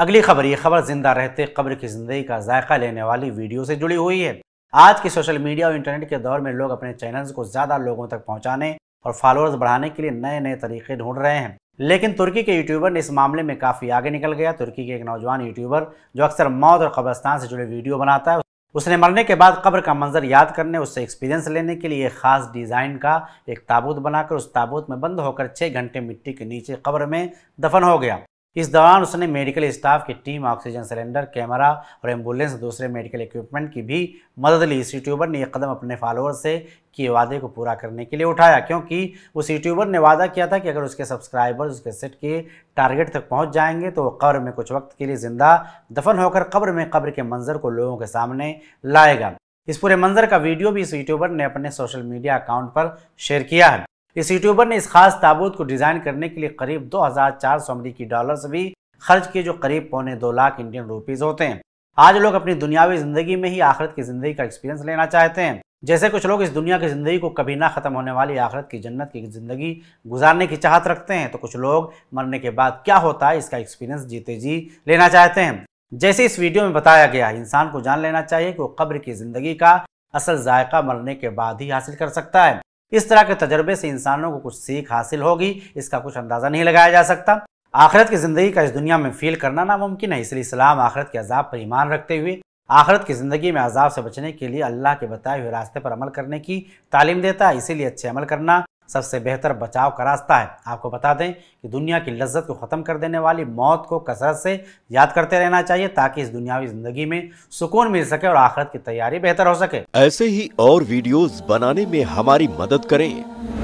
अगली खबर ये खबर जिंदा रहते कब्र की जिंदगी का जायका लेने वाली वीडियो से जुड़ी हुई है आज के सोशल मीडिया और इंटरनेट के दौर में लोग अपने चैनल्स को ज़्यादा लोगों तक पहुंचाने और फॉलोअर्स बढ़ाने के लिए नए नए तरीके ढूंढ रहे हैं लेकिन तुर्की के यूट्यूबर ने इस मामले में काफ़ी आगे निकल गया तुर्की के एक नौजवान यूट्यूबर जो अक्सर मौत और कब्रस्तान से जुड़े वीडियो बनाता है उसने मरने के बाद कब्र का मंजर याद करने उससे एक्सपीरियंस लेने के लिए एक खास डिज़ाइन का एक ताबूत बनाकर उस ताबूत में बंद होकर छः घंटे मिट्टी के नीचे कब्र में दफन हो गया इस दौरान उसने मेडिकल स्टाफ की टीम ऑक्सीजन सिलेंडर कैमरा और एम्बुलेंस दूसरे मेडिकल इक्विपमेंट की भी मदद ली इस यूट्यूबर ने यह कदम अपने फॉलोअर से किए वादे को पूरा करने के लिए उठाया क्योंकि उस यूट्यूबर ने वादा किया था कि अगर उसके सब्सक्राइबर्स उसके सेट के टारगेट तक पहुंच जाएंगे तो वह कब्र में कुछ वक्त के लिए ज़िंदा दफन होकर कब्र में कब्र के मंजर को लोगों के सामने लाएगा इस पूरे मंजर का वीडियो भी इस यूट्यूबर ने अपने सोशल मीडिया अकाउंट पर शेयर किया है इस यूट्यूबर ने इस खास ताबूत को डिजाइन करने के लिए करीब 2,400 अमरीकी डॉलर भी खर्च किए जो करीब पौने दो लाख इंडियन रुपीज होते हैं आज लोग अपनी दुनियावी जिंदगी में ही आखिरत की जिंदगी का एक्सपीरियंस लेना चाहते हैं जैसे कुछ लोग इस दुनिया की जिंदगी को कभी ना खत्म होने वाली आखिरत की जन्नत की जिंदगी गुजारने की चाहत रखते हैं तो कुछ लोग मरने के बाद क्या होता है इसका एक्सपीरियंस जीते जी लेना चाहते हैं जैसे इस वीडियो में बताया गया इंसान को जान लेना चाहिए कि वो कब्र की जिंदगी का असल जायका मरने के बाद ही हासिल कर सकता है इस तरह के तजर्बे से इंसानों को कुछ सीख हासिल होगी इसका कुछ अंदाज़ा नहीं लगाया जा सकता आखिरत की ज़िंदगी का इस दुनिया में फील करना नामुमकिन है इसलिए इस्लाम आखिरत के अजाब पर ईमान रखते हुए आखिरत की ज़िंदगी में अजाब से बचने के लिए अल्लाह के बताए हुए रास्ते पर अमल करने की तालीम देता है इसीलिए अच्छे अमल करना सबसे बेहतर बचाव का रास्ता है आपको बता दें कि दुनिया की लज्जत को ख़त्म कर देने वाली मौत को कसरत से याद करते रहना चाहिए ताकि इस दुनियावी ज़िंदगी में सुकून मिल सके और आखिरत की तैयारी बेहतर हो सके ऐसे ही और वीडियोस बनाने में हमारी मदद करें